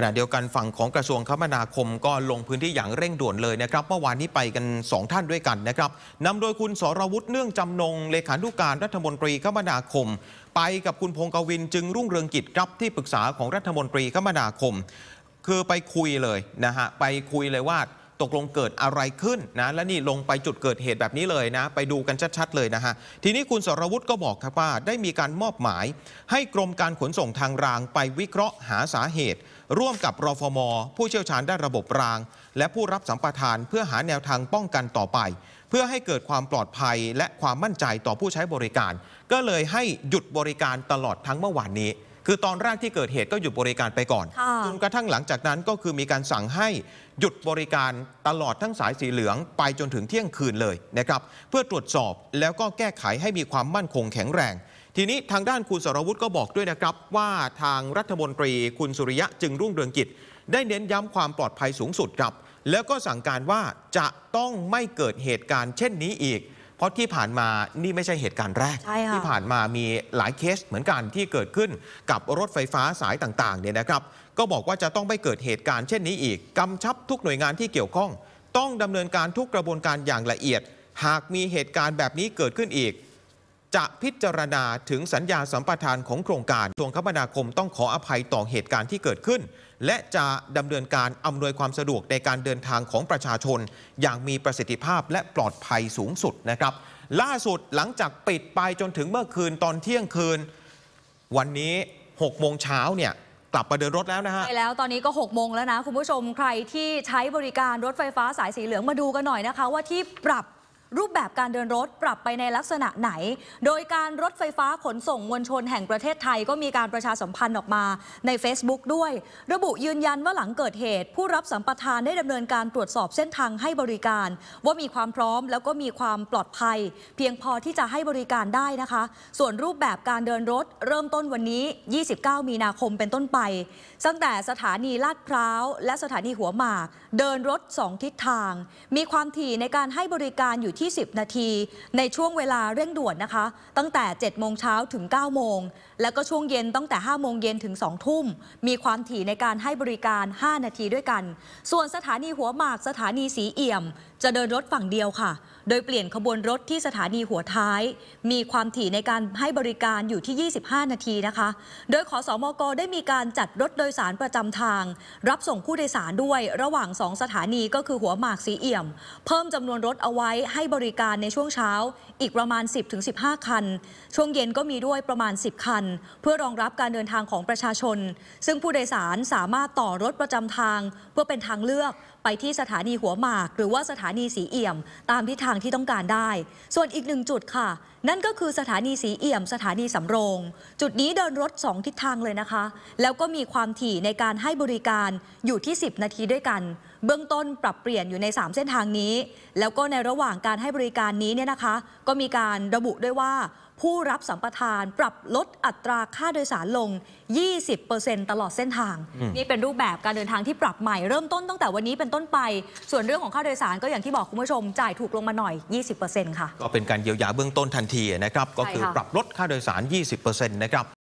ขณะเดียวกันฝั่งของกระทรวงคมนาคมก็ลงพื้นที่อย่างเร่งด่วนเลยนะครับ เมื่อวานนี้ไปกัน 2 ท่านด้วยกันนะครับนำโดยคุณสรวุฒิเนื่องจำนงเลขานุการรัฐมนตรีคมนาคม ไปกับคุณพงกวินจึงรุ่งเรืองกิจครับที่ปรึกษาของรัฐมนตรีคมนาคม คือไปคุยเลยนะฮะ ไปคุยเลยว่าตกลงเกิดอะไรขึ้นนะ และนี่ลงไปจุดเกิดเหตุแบบนี้เลยนะ ไปดูกันชัดๆเลยนะฮะ ทีนี้คุณสรวุฒิก็บอกครับว่าได้มีการมอบหมาย ให้กรมการขนส่งทางรางไปวิเคราะห์ หาสาเหตุ ร่วมกับรฟม ผู้เชี่ยวชาญด้านระบบราง และผู้รับสัมปทานเพื่อหาแนวทางป้องกันต่อไป เพื่อให้เกิดความปลอดภัยและความมั่นใจต่อผู้ใช้บริการ ก็เลยให้หยุดบริการตลอดทั้งเมื่อวานนี้คือ ตอนแรกที่เกิดเหตุก็หยุดบริการไปก่อนจนกระทั่งหลังจากนั้นก็คือมีการสั่งให้ หยุดบริการตลอดทั้งสายสีเหลืองไปจนถึงเที่ยงคืนเลยนะครับ เพื่อตรวจสอบแล้วก็แก้ไขให้มีความมั่นคงแข็งแรง ทีนี้ทางด้านคุณสรวุฒิก็บอกด้วยนะครับ ว่าทางรัฐมนตรีคุณสุริยะจึงรุ่งเรืองกิจ ได้เน้นย้ำความปลอดภัยสูงสุดครับแล้วก็สั่งการว่าจะต้องไม่เกิดเหตุการณ์เช่นนี้อีกเพราะที่ผ่านมา นี่ไม่ใช่เหตุการณ์แรก ที่ผ่านมามีหลายเคสเหมือนกันที่เกิดขึ้นกับรถไฟฟ้าสายต่างๆเนี่ยนะครับ ก็บอกว่าจะต้องไม่เกิดเหตุการณ์เช่นนี้อีกกำชับทุกหน่วยงานที่เกี่ยวข้อง ต้องดำเนินการทุกกระบวนการอย่างละเอียด หากมีเหตุการณ์แบบนี้เกิดขึ้นอีกจะพิจารณาถึงสัญญาสัมปทานของโครงการ ทวงคมนาคมต้องขออภัยต่อเหตุการณ์ที่เกิดขึ้น และจะดำเนินการอำนวยความสะดวกในการเดินทางของประชาชน อย่างมีประสิทธิภาพและปลอดภัยสูงสุดนะครับ ล่าสุดหลังจากปิดไปจนถึงเมื่อคืนตอนเที่ยงคืนวันนี้ 6 โมงเช้าเนี่ย กลับมาเดินรถแล้วนะฮะใช่แล้วตอนนี้ก็6โมงแล้วนะคุณผู้ชมใครที่ใช้บริการรถไฟฟ้าสายสีเหลืองมาดูกันหน่อยนะคะว่าที่ปรับรูปแบบการเดินรถปรับไปในลักษณะไหน โดยการรถไฟฟ้าขนส่งมวลชนแห่งประเทศไทย ก็มีการประชาสัมพันธ์ออกมาใน Facebook ด้วย ระบุยืนยันว่าหลังเกิดเหตุ ผู้รับสัมปทานได้ดำเนินการตรวจสอบเส้นทางให้บริการ ว่ามีความพร้อมแล้วก็มีความปลอดภัย เพียงพอที่จะให้บริการได้นะคะ ส่วนรูปแบบการเดินรถ เริ่มต้นวันนี้ 29 มีนาคมเป็นต้นไป ตั้งแต่สถานีลาดพร้าวและสถานีหัวหมาก เดินรถ 2 ทิศทาง มีความถี่ในการให้บริการอยู่ที่1 0นาที ในช่วงเวลาเร่งด่วนนะคะ ตั้งแต่ 7 โมงเช้าถึง 9 โมงแล้วก็ช่วงเย็น ตั้งแต่ 5 โมงเย็นถึง 2 ทุ่ม มีความถี่ในการให้บริการ 5 นาทีด้วยกัน ส่วนสถานีหัวหมาก สถานีสีเอี่ยม จะเดินรถฝั่งเดียวค่ะ โดยเปลี่ยนขบวนรถที่สถานีหัวท้าย มีความถี่ในการให้บริการอยู่ที่ 25 นาทีนะคะ โดยขอสอมกได้มีการจัดรถโดยสารประจำทาง รับส่งผู้โดยสารด้วยระหว่าง 2 สถานีก็คือหัวหมากสีเอี่ยม เพิ่มจำนวนรถเอาไว้ให้บริการในช่วงเช้าอีกประมาณ 10-15 คัน ช่วงเย็นก็มีด้วยประมาณ 10 คัน เพื่อรองรับการเดินทางของประชาชน ซึ่งผู้โดยสารสามารถต่อรถประจำทาง เพื่อเป็นทางเลือกไปที่สถานีหัวหมาก หรือว่าสถานีสีเอี่ยม ตามทิศทางที่ต้องการได้ ส่วนอีกหนึ่งจุดค่ะนั่นก็คือสถานีสีเอี่ยมสถานีสำโรงจุดนี้เดินรถ 2 ทิศทางเลยนะคะ แล้วก็มีความถี่ในการให้บริการอยู่ที่ 10 นาทีด้วยกันเบื้องต้นปรับเปลี่ยนอยู่ใน3เส้นทางนี้ แล้วก็ในระหว่างการให้บริการนี้เนี่ยนะคะ ก็มีการระบุด้วยว่า ผู้รับสัมปทานปรับลดอัตราค่าโดยสารลง 20%ตลอดเส้นทาง นี่เป็นรูปแบบการเดินทางที่ปรับใหม่เริ่มต้นตั้งแต่วันนี้เป็นต้นไป ส่วนเรื่องของค่าโดยสารก็อย่างที่บอกคุณผู้ชม จ่ายถูกลงมาหน่อย 20%ค่ะ ก็เป็นการเยียวยาเบื้องต้นทันทีนะครับก็คือปรับลดค่าโดยสาร 20%นะครับ